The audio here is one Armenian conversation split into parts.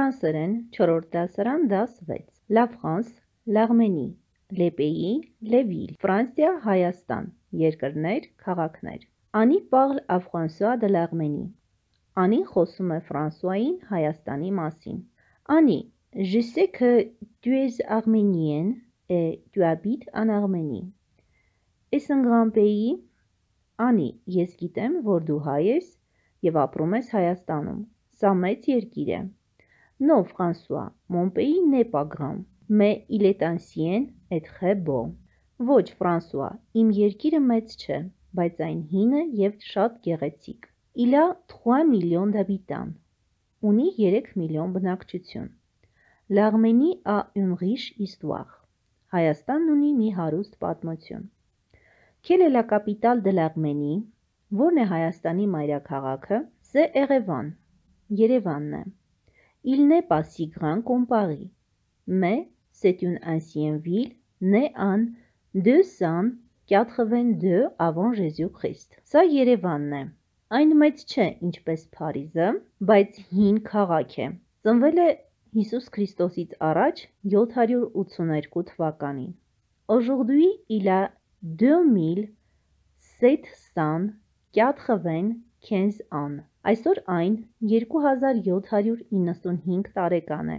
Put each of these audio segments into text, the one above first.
ֆրանսերեն 4-րդ դասարան դաս 6, La France, L'Arménie, Le Pays, Le Ville, Ֆրանսիա, Հայաստան, երկրներ, քաղաքներ։ Անի parle à François de l'Arménie։ Անի խոսում է Ֆրանսուային Հայաստանի մասին։ Անի, je sais que tu es arménienne et tu habites en Arménie։ Est-ce un grand pays Անի, ես գիտեմ, որ դու հայ ես եւ ապրում ես Հայաստանում։ Սա մեծ երկիր է։ Non, François, mon pays n'est pas grand, mais il est ancien et très beau. Ոչ, Ֆրանսուա, իմ երկիրը մեծ չէ, բայց այն հին է եւ շատ գեղեցիկ։ Il a 3 millions d'habitants. Ունի 3 միլիոն բնակչություն։ L'Arménie a une riche histoire. Հայաստանն ունի մի հարուստ պատմություն։ Quelle est la capitale de l'Arménie? Որն է Հայաստանի մայրաքաղաքը։ Սա Երևան։ Երևանն է։ Երևան Il n'est pas si grand qu'on Paris, mais c'est une ancienne ville née en 282 avant Jésus-Christ։ Սա Երևանն է։ Այն մեծ չէ, ինչպես Փարիզը, բայց հին քաղաք է։ Ծնվել է Հիսուս Քրիստոսից առաջ 782 թվականին։ Aujourd'hui, il a 2780 Քենզ Ան։ Այսօր այն 2795 տարեկան է։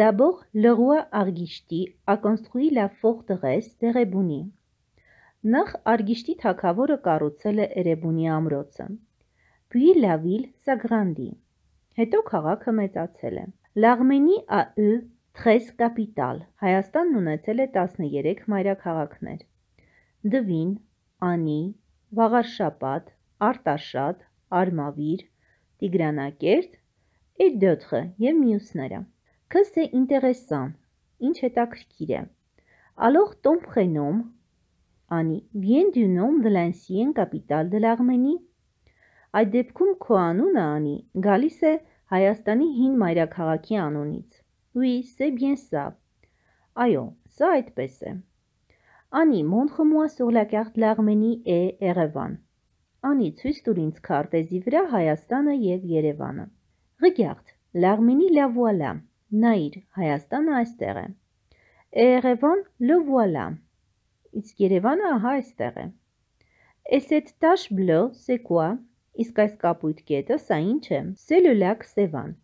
D'abord, le roi Argishti a construit la forteresse d'Erebuni։ Նախ Արգիշտի թագավորը կառուցել է Էրեբունի ամրոցը։ Puis la ville s'agrandit։ Հետո քաղաքը մեծացել է։ L'Arménie a eu 13 capitales։ Հայաստանն ունեցել է 13 մայրաքաղաքներ։ Դվին, Անի, Վաղարշապատ, Արտաշատ, Արմավիր, Տիգրանակերտ, Էրդոթխը եւ մյուսները։ Քսը ինտերեսան, ինչ հետաքրքիր է։ Alors ton prénom Անի vient du nom de l'ancien capitale de l'Arménie։ Այդ դեպքում քո անունը Անի գալիս է Հայաստանի հին մայրաքաղաքի անունից։ Oui, c'est bien ça։ Այո, սա այդպես է։ Անի, montre-moi sur la carte l'Arménie et Erevan անի ցույց տուր ինձ քարտեզի վրա Հայաստանը եւ Երևանը։ Ղգյաղթ, Լարմինի la voilà։ Նայիր, Հայաստանը այստեղ է։ Երևան le voilà։ Իսկ Երևանը ահա այստեղ է։ Էս այդ tache bleue, c'est quoi? Իսկ այս կապույտ կետը սա ինչ է։ C'est le lac Sevan։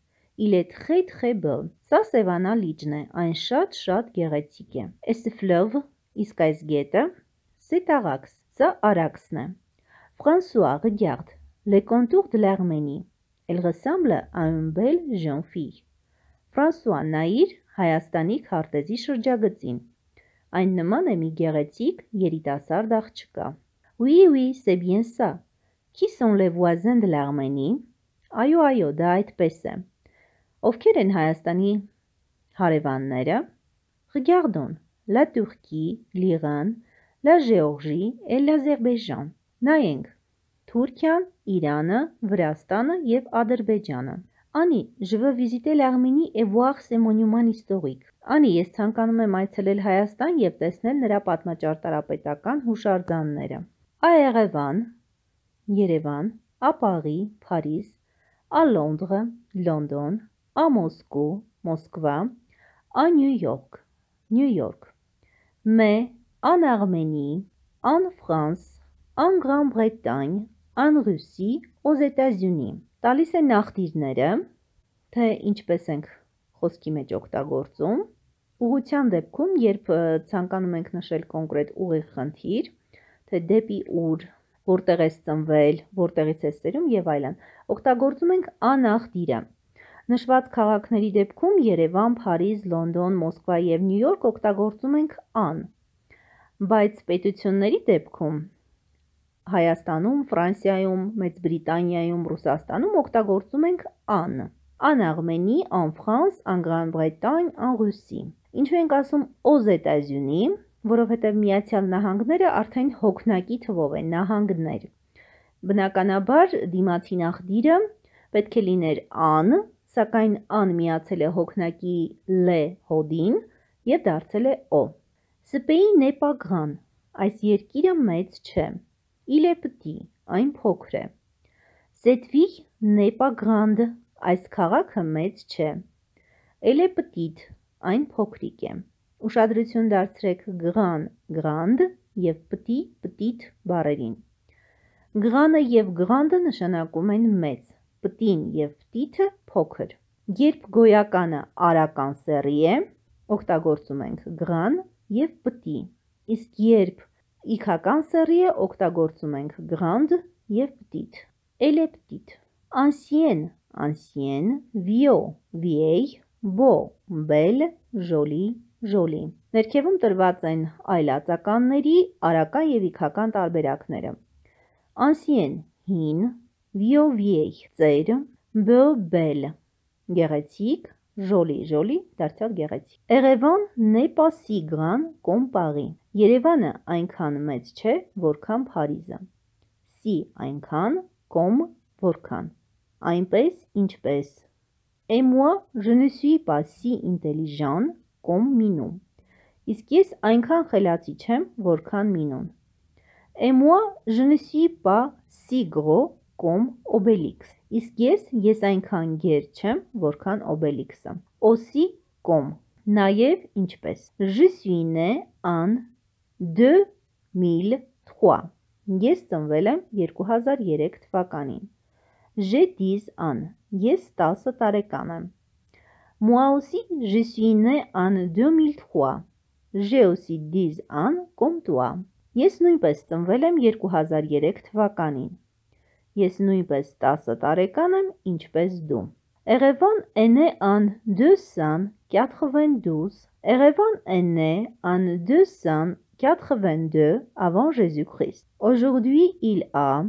Il est très très beau։ Սա Սևանա լիճն է, այն շատ-շատ գեղեցիկ է։ Էս fleuve, իսկ այս գետը c'est Arax։ Սա Արաքսն է։ François, regarde, les contours de l'Arménie. Elle ressemble à une belle jeune fille. Ֆրանսուա Նաիր Հայաստանի քարտեզի շրջագծին։ Այն նման է մի գեղեցիկ երիտասարդ աղջկա։ Oui, oui, c'est bien ça. Qui sont les voisins de l'Arménie? Այո, այո, դա այդպես է։ Ովքեր են Հայաստանի հարևանները? Regardons la Turquie, l'Iran, la Géorgie et l'Azerbaïdjan. Նայենք. Թուրքիան, Իրանը, Վրաստանը և Ադրբեջանը։ Անի, ԺՎ վիզիտել Աղմինի Էվուախ Սեմոնյումանի ստողիկ։ Անի, ես ցանկանում եմ այցելել Հայաստան եւ տեսնել նրա պատմաճարտարապետական հուշարձանները։ Աեղևան, Երևան, Ապաղի, Փարիզ, Ալոնդրը, Լոնդոն, Ամոսկու, Մոսկվա, Անյու Յորք, Նյու Յորք։ Մե, Անարմենի, Անֆրանս, en Grande-Bretagne, en Russie, aux États-Unis։ Տալիս է նախտիրները, թե ինչպես ենք խոսքի մեջ օգտագործում։ Ուղղության դեպքում, երբ ցանկանում ենք նշել կոնկրետ ուղիղ խնդիր, թե դեպի ուր, որտեղ է ծնվել, որտեղից է սերում եւ այլն, օգտագործում ենք անախտիրը։ Նշված քաղաքների դեպքում Երևան, Փարիզ, Լոնդոն, Մոսկվա եւ Նյու Յորք օգտագործում ենք ան։ Բայց պետությունների դեպքում Հայաստանում, Ֆրանսիայում, Մեծ Բրիտանիայում, Ռուսաստանում օգտագործում ենք «ան»։ En Arménie, en France, en Grande-Bretagne, en Russie։ Ինչու ենք ասում aux États-Unis, որովհետև Միացյալ Նահանգները արդեն հոգնակի թվով են նահանգներ։ Բնականաբար դիմացի նախդիրը պետք է լիներ «ան», սակայն «ան» միացել է հոգնակի «le» հոդին եւ դարձել է «o»։ Սպեի նեպագան, այս երկիրը մեծ չէ il est petit, այն փոքր է։ Cette ville n'est pas grande, այս քաղաքը մեծ չէ։ Elle est petite, այն փոքրիկ է։ Ուշադրություն դարձրեք grand, grand եւ petit, petit բառերին։ Grand-ը եւ grand-ը նշանակում են մեծ, petit-ն եւ petit-ը փոքր։ Երբ գոյականը արական սեռի է, օգտագործում ենք grand եւ petit, իսկ երբ Իքական սեռիը օգտագործում ենք grand և petit, էլ է petit, ancien, ancien, vieux, vieille, beau, belle, joli, ժոլի։ Ներքևում տրված են այլացականների արական և իքական տարբերակները։ Անսիեն հին, վիովիեյ ծեր, բել, գեղեցիկ, Ժոլի, ժոլի դարձյալ գեղեցիկ։ Էրևան նեպա սիգրան կոմպարի։ Երևանը այնքան մեծ չէ, որքան Փարիզը։ Սի այնքան, կոմ որքան։ Այնպես, ինչպես։ Et moi, je ne suis pas si intelligent comme Minou։ Իսկ ես այնքան խելացի չեմ, որքան Մինուն։ Et moi, je ne suis pas si gros կոմ օբելիքս, իսկ ես ես այնքան գեր չեմ, որքան օբելիքսը։ Օսի կոմ, նաև ինչպես։ Je suis né en 2003։ Ես ծնվել եմ 2003 թվականին։ J'ai 10 ans։ Ես 10 տարեկան եմ։ Moi aussi, je suis né en 2003։ J'ai aussi 10 ans comme toi։ Ես նույնպես ծնվել եմ 2003 թվականին։ Ես նույնպես 10 տարեկան եմ, ինչպես դու։ Էղևան էնե ան դյուսան կյատխվենդուս, Էղևան էնե ան դյուսան 82 avant Jésus-Christ. Aujourd'hui, il a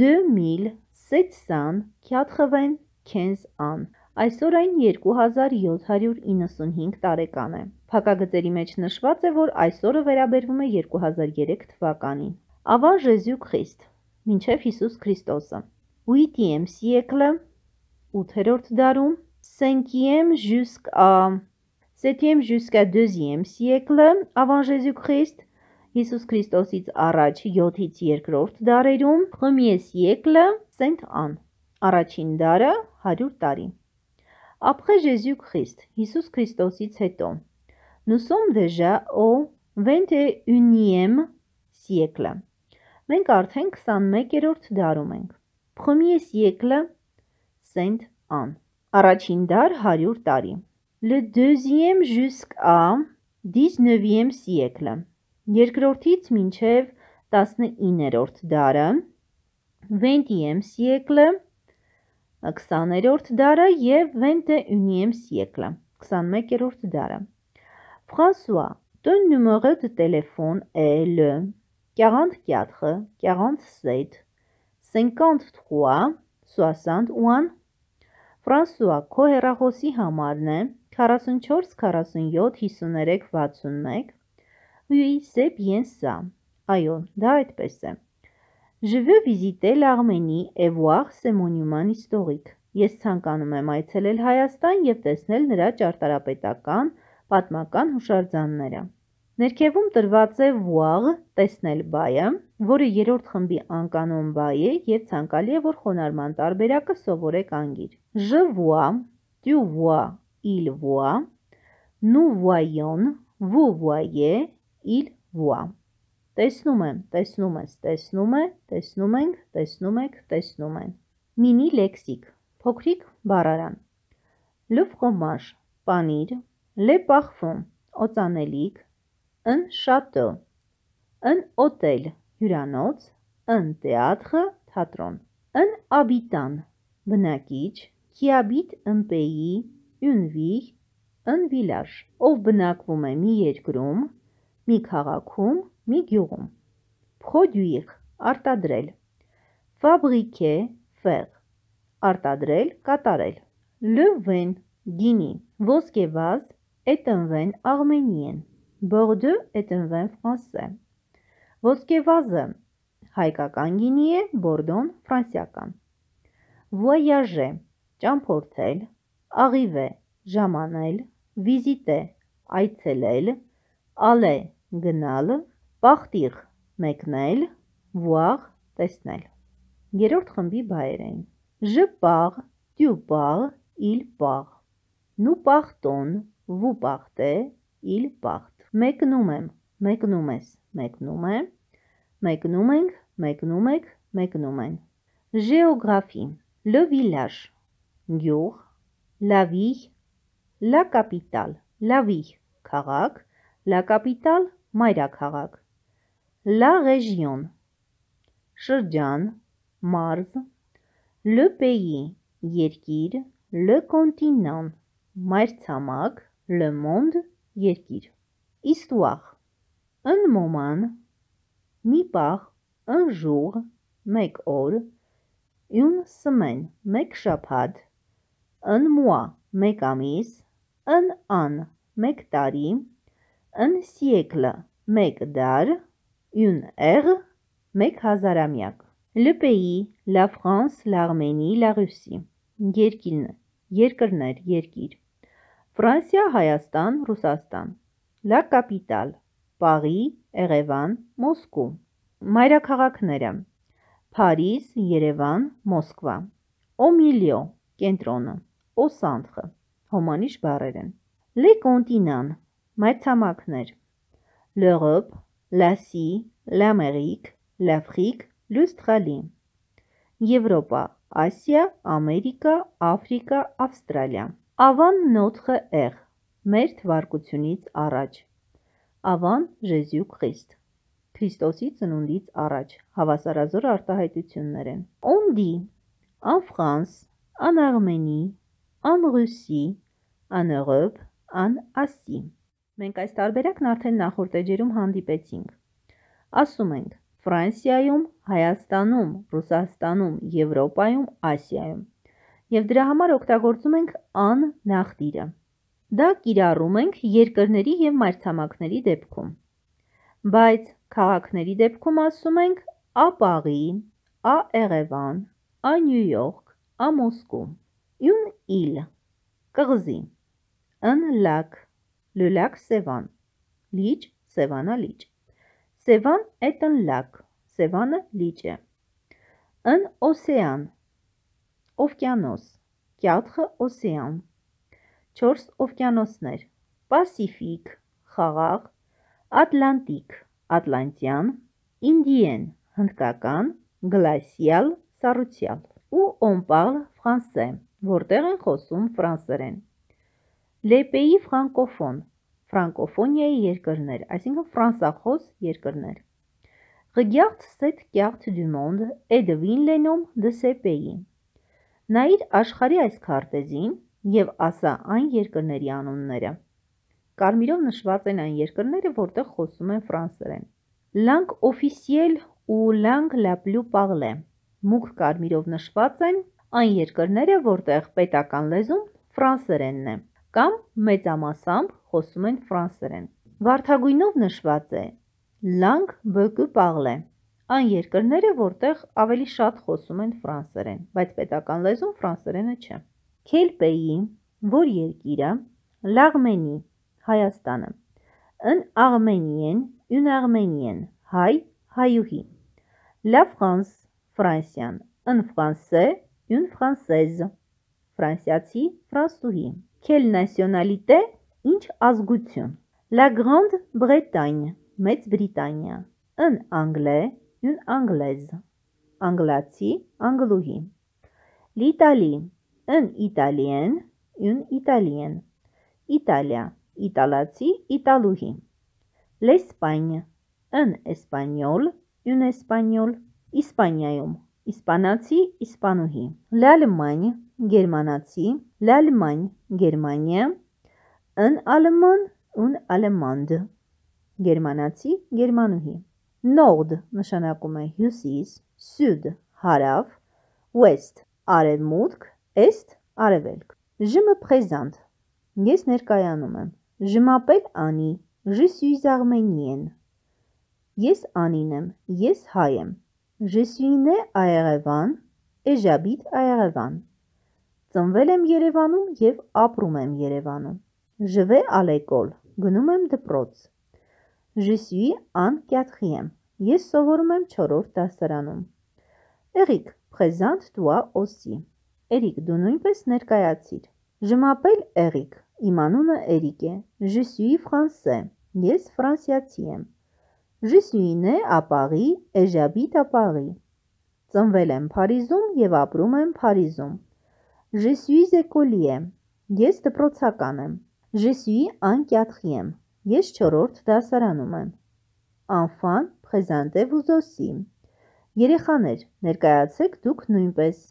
2795 ans. Այսօր այն 2795 տարեկան է։ Փակագծերի մեջ նշված է, որ այսօրը վերաբերվում է 2003 թվականին։ Ավան Ժեզյու Քրիստ մինչև Հիսուս Քրիստոսը։ Ուիտիեմ սիեկլը 8-րդ դարում, Սենկիեմ ժուսկա Սետիեմ ժուսկա 2-իեմ սիեկլը ավան Ժեզուքրիստ Հիսուս Քրիստոսից առաջ 7-ից 2-րդ դարերում, Պրեմիե սիեկլը Սենտ Ան առաջին դարը 100 տարի։ Ապրե Ժեզուքրիստ Հիսուս Քրիստոսից հետո Nous sommes déjà au 21e siècle. Մենք արդեն 21-րդ դարում ենք։ Premier siècle Saint-Anne։ Առաջին դար 100 տարի։ Le deuxième jusqu'à 19e siècle։ Երկրորդից մինչև 19-րդ դարը 20e siècle 20-րդ դարը եւ 21e siècle 21-րդ դարը François, ton numéro de téléphone est le 44, 47, 53, 61 Ֆրանսուଆ քո հեռախոսի համարն է 44 47 53 61 Oui, c'est bien ça. Այո, դա այդպես է։ Je veux visiter l'Arménie et voir ses monuments historiques. Ես ցանկանում եմ այցելել Հայաստան եւ տեսնել նրա ճարտարապետական, պատմական հուշարձանները։ Ներքևում տրված է վաղ տեսնել բայը, որը երորդ խմբի անկանոն բայ է և ծանկալի է, որ խոնարման տարբերակը սովորեք անգիր։ ժվուա, տյուվուա, իլվուա, նուվայոն, վուվայե, իլվուա։ Տեսնում եմ, տեսնում ես, տեսնում է, տեսնում ենք, տեսնում եք, տեսնում են։ Մինի լեքսիկ, փոքրիկ բարարան։ Լվ խոմաշ, պանիր, լե պախվում, օծանելիք, ըն շատը, ըն օտել հյուրանոց, ըն տեատրը թատրոն, ըն աբիտան բնակիչ, կիաբիտ ընպեի, յունվիղ, ըն վիլաժ, ով բնակվում է մի երկրում, մի քաղաքում, մի գյուղում։ Produire արտադրել։ Fabriquer faire արտադրել, կատարել։ Le vin գինի, ոսկեվազ, էտնվեն, աղմենի են։ Բորդը est un vin français։ Ոսկեվազը հայկական գինի է, Բորդոն ֆրանսիական։ Voyager ճամփորդել, arriver ժամանել, visiter այցելել, aller գնալ, partir մեկնել, voir տեսնել։ Երրորդ խմբի բայերեն։ Je pars, tu pars, il part. Nous partons, vous partez, il part մեկնում եմ, մեկնում ես, մեկնում է, մեկնում ենք, մեկնում եք, մեկնում են։ Ժեոգրաֆի, le village, գյուղ, la vie, la capitale, la vie, քաղաք, la capitale, մայրաքաղաք։ La région, շրջան, մարզ, le pays, երկիր, le continent, մայրցամաք, le monde, երկիր։ Իստուախ Ըն մոման մի պահ ընժուղ մեկ օր յուն սմեն մեկ շաբաթ ըն մուա մեկ ամիս ըն ան մեկ տարի ըն սիեկլը մեկ դար յուն էղ մեկ հազարամյակ Le pays, la France, l'Arménie, la Russie. Երկիրն, երկրներ, երկիր։ Ֆրանսիա, Հայաստան, Ռուսաստան։ Լա Կապիտալ, Պարի, Էրևան, Մոսկու։ Մայրաքաղաքները. Փարիզ, Երևան, Մոսկվա։ Օմիլիո, կենտրոնը, Օսանտխը, հոմանիշ բառեր են։ Լե կոնտինան, մայրցամաքներ։ L'Europe, l'Asie, l'Amérique, l'Afrique, l'Australie։ Եվրոպա, Ասիա, Ամերիկա, Աֆրիկա, Ավստրալիա։ Ավան նոթխը եղ մեր թվարկությունից առաջ։ Ավան Ժեզյուկ խիստ։ Քրիստոսի ծնունդից առաջ հավասարազոր արտահայտություններ են։ On dit en France, en Arménie, en Russie, en Europe, en Asie։ Մենք այս տարբերակն արդեն նախորդ էջերում հանդիպեցինք։ Ասում ենք. Ֆրանսիայում, Հայաստանում, Ռուսաստանում, Եվրոպայում, Ասիայում։ Եվ դրա համար օգտագործում ենք ան նախտիրը։ Դա կիրառում ենք երկրների և մայրցամաքների դեպքում։ Բայց քաղաքների դեպքում ասում ենք «Ա Պարին», «Ա Էրևան», «Ա Նյու Յորք», «Ա Մոսկու»։ Յուն իլ կղզի, ըն լաք, լլակ Սևան, լիճ, Սևանա լիճ։ Սևան էտն լաք, Սևանը լիճ է։ Ըն օսեան, օվկիանոս, կյատխը օսեան, 4 օվկիանոսներ՝ Պասիֆիկ, Խաղաղ, Ատլանտիկ, Ատլանտյան, Ինդիեն, Հնդկական, Գլասիալ, Սառուցյալ ու Օմպալ ֆրանսե, որտեղ են խոսում ֆրանսերեն։ Լեպեի ֆրանկոֆոն, ֆրանկոֆոնիայի երկրներ, այսինքն ֆրանսախոս երկրներ։ Regarde cette carte du monde et devine les noms de ces pays։ Նայիր աշխարհի այս քարտեզին և ասա այն երկրների անունները։ Կարմիրով նշված են այն երկրները, որտեղ խոսում են ֆրանսերեն։ Լանգ օֆիսիել ու լանգ լապլու պաղլե։ Մուգ կարմիրով նշված են այն երկրները, որտեղ պետական լեզուն ֆրանսերենն է կամ մեծամասամբ խոսում են ֆրանսերեն։ Վարդագույնով նշված է լանգ բկու պաղլե։ Այն երկրները, որտեղ ավելի շատ խոսում են ֆրանսերեն, բայց պետական լեզուն ֆրանսերենը չէ։ Քելպեի, որ երկիրը, լաղմենի, Հայաստանը, ըն աղմենիեն, յուն աղմենիեն, հայ, հայուհի, լա վրանս, վրանսյան, ըն վրանսե, յուն վրանսեզ, վրանսյացի, վրանսուհի, քել նասյոնալիտե, ինչ ազգություն, լա գրանդ բրետայն, մեծ բրիտանյա, ըն անգլե, յուն անգլեզ, անգլացի, անգլուհի, լիտալի, În italien, un italien. Italia, italații, italuhi. Le Spagna, în spaniol, un spaniol. Իսպանիայում իսպանացի իսպանուհի լալման գերմանացի լալման գերմանիա ըն ալման ուն ալմանդ գերմանացի գերմանուհի նորդ նշանակում է հյուսիս սյուդ հարավ west արևմուտք Էստ արևելք։ Ժմը պրեզանտ։ Ես ներկայանում եմ։ Ժմապել անի, Je suis arménienne։ Ես անին եմ, ես հայ եմ։ Je suis né à Yerevan et j'habite à Yerevan։ Ծնվել եմ Երևանում եւ ապրում եմ Երևանում։ Je vais à l'école։ Գնում եմ դպրոց։ Je suis en 4e։ Ես սովորում եմ 4-րդ դասարանում։ Եղիկ, présente toi aussi։ Էրիկ, դու նույնպես ներկայացիր։ Ժմապել Էրիկ։ Իմ անունը Էրիկ է։ Je suis français։ Ես ֆրանսիացի եմ։ Je suis né à Paris et j'habite à Paris։ Ծնվել եմ Փարիզում եւ ապրում եմ Փարիզում։ Je suis écolier։ Ես դպրոցական եմ։ Je suis en 4e։ Ես 4-րդ դասարանում եմ։ Enfant, présentez-vous aussi։ Երեխաներ, ներկայացեք դուք նույնպես։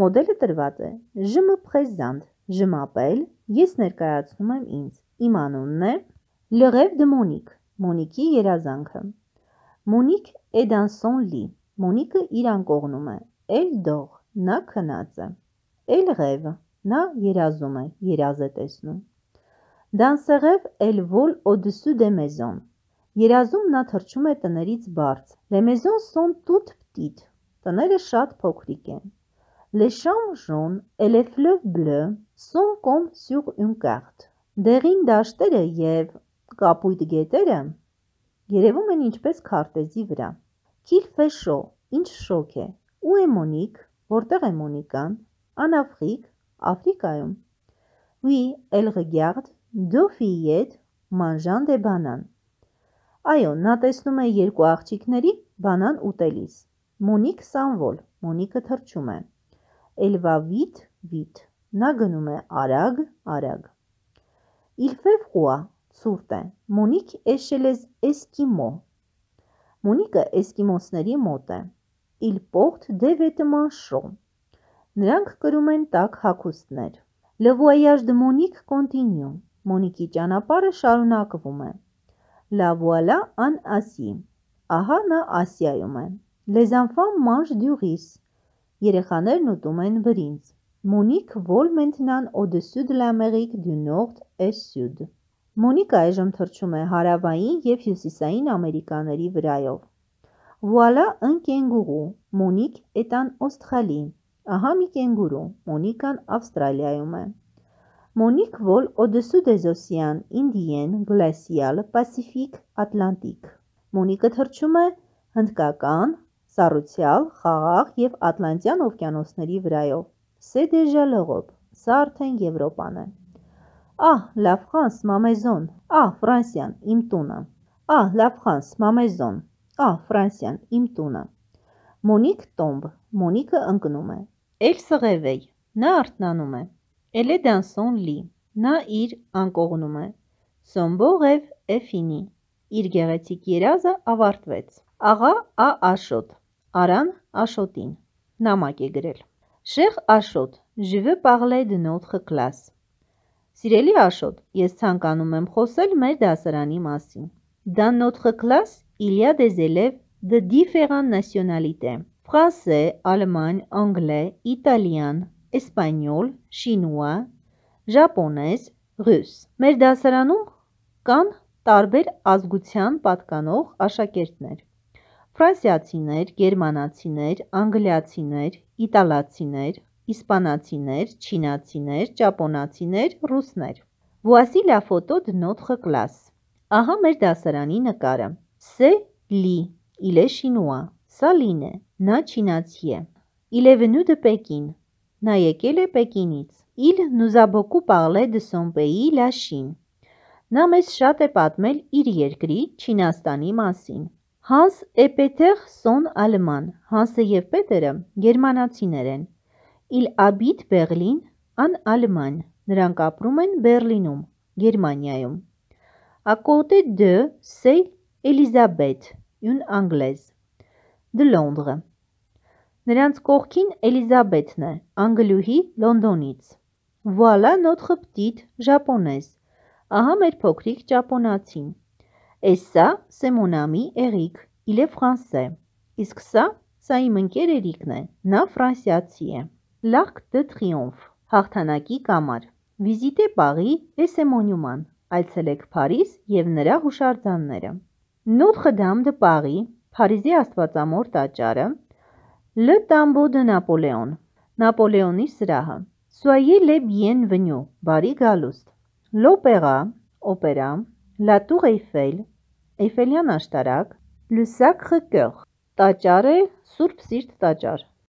Մոդելը տրված է. Ժմը պրեզանտ, ժմապել, ես ներկայացնում եմ ինձ։ Իմ անունն է Լեղև դը Մոնիկ, Մոնիկի երազանքը։ Մոնիկ Էդանսոն լի։ Մոնիկը իրան կողնում է։ Էլ դող, նա քնած է։ Էլ ղև, նա երազում է, երազ է տեսնում։ Դանսեղև էլ վոլ օդսու դե մեզոն։ Երազում նա թռչում է տներից բարձ։ Լեմեզոն սոն տուտ պտիտ։ Տները շատ փոքրիկ են։ Les chambres jaunes et les fleuves bleus sont comme sur une carte. Դեղին դաշտերը եւ կապույտ գետերը երևում են ինչպես քարտեզի վրա։ Qu'il fait chaud, ինչ շոգ է։ Où est Monique, որտեղ է Մոնիկան։ En Afrique, Աֆրիկայում։ Oui, elle regarde deux fillettes mangeant des bananes. Այո, նա տեսնում է երկու աղջիկների բանան ուտելիս։ Մոնիկ սանվոլ, Մոնիկը թռչում է։ Էլվավիտ, վիտ։ Նա գնում է արագ, արագ։ Իլֆև խուա, ցուրտ է։ Մոնիկ էշելես էսկիմո։ Մոնիկը էսկիմոսների մոտ է։ Իլ պողտ դևետը մանշո։ Նրանք կրում են տաք հագուստներ։ Le voyage de Monique continue։ Մոնիկի ճանապարհը շարունակվում է։ La voilà en Asie։ Ահա նա Ասիայում է։ Les enfants mangent du riz։ Երեխաներն ուտում են բրինձ։ Մոնիկ Վոլմենտնան օդեսյուդ լամերիկ դու նորդ էսյուդ։ Մոնիկա այժմ թռչում է հարավային և հյուսիսային Ամերիկաների վրայով։ Վուալա ըն կենգուրու, Մոնիկ էտան Օստրալի, ահա մի կենգուրու, Մոնիկան Ավստրալիայում է։ Մոնիկ Վոլ օդեսուդ էզոսյան, ինդիեն, գլասիալ, պասիվիկ, ատլանտիկ։ Մոնիկը թռչում է հնդկական, Սառուցյալ, խաղաղ և ատլանտյան ովկյանոսների վրայով։ Սե դեժա լողոբ, սա արդեն Եվրոպան է։ Ահ, լավխանս, մամեզոն, ահ, վրանսյան, իմ տունը։ Ահ, լավխանս, մամեզոն, ահ, վրանսյան, իմ տունը։ Մոնիկ տոմբ, Մոնիկը ընկնում է։ Էլ սղևեյ, նա արտնանում է։ Էլ է դանսոն լի, նա իր անկողնում է։ Սոմբող եվ էֆինի, իր գեղեցիկ երազը ավարտվեց։ Աղա ա աշոտ Արան Աշոտին։ Նամակ է գրել։ Շեխ Աշոտ, Ժիվե Պաղլեյ դնոթխը կլաս։ Սիրելի Աշոտ, ես ցանկանում եմ խոսել մեր դասարանի մասին։ Դա նոթխը կլաս Իլիա Դեզելև The Different Nationalité։ Ֆրանսե, ալման, անգլե, իտալիան, իսպանյոլ, շինուա, ժապոնես, ռուս։ Մեր դասարանում կան տարբեր ազգության պատկանող աշակերտներ ֆրանսիացիներ, գերմանացիներ, անգլիացիներ, իտալացիներ, իսպանացիներ, չինացիներ, ճապոնացիներ, ռուսներ։ Voici la photo de notre classe. Ահա մեր դասարանի նկարը։ C'est Li, il est chinois. Սա Լին է, նա չինացի է։ Il est venu de Pékin. Նա եկել է Պեկինից։ Il nous a beaucoup parlé de son pays, la Chine. Նա մեզ շատ է պատմել իր երկրի Չինաստանի մասին։ Հանս Էպեթեղ սոն ալման, Հանսը եւ Պետերը գերմանացիներ են։ Իլ Աբիտ Բերլին ան ալման, նրանք ապրում են Բերլինում, Գերմանիայում։ Ակոտե դե Սե Էլիզաբետ, յուն անգլեզ։ Դե Լոնդրը։ Նրանց կողքին Էլիզաբեթն է, անգլուհի Լոնդոնից։ Voilà notre petite japonaise։ Ահա մեր փոքրիկ ճապոնացին։ Et ça, c'est mon ami Eric. Il est français. Իսկ ça, ça իմ ընկեր Էրիկն է։ Նա ֆրանսիացի է։ L'arc de triomphe. Հաղթանակի կամար։ Visitez Paris et ses monuments. Այցելեք Փարիզ եւ նրա հուշարձանները։ Notre-Dame de Paris, Փարիզի Աստվածամոր տաճարը։ Le Tombeau de Napoléon. Նապոլեոնի սրահը։ Soyez les bienvenus. Բարի գալուստ։ L'Opéra, օպերա, La Tour Eiffel, Էյֆելյան աշտարակ, Լյուսակ խկեղ, տաճար է Սուրբ Սիրտ տաճար։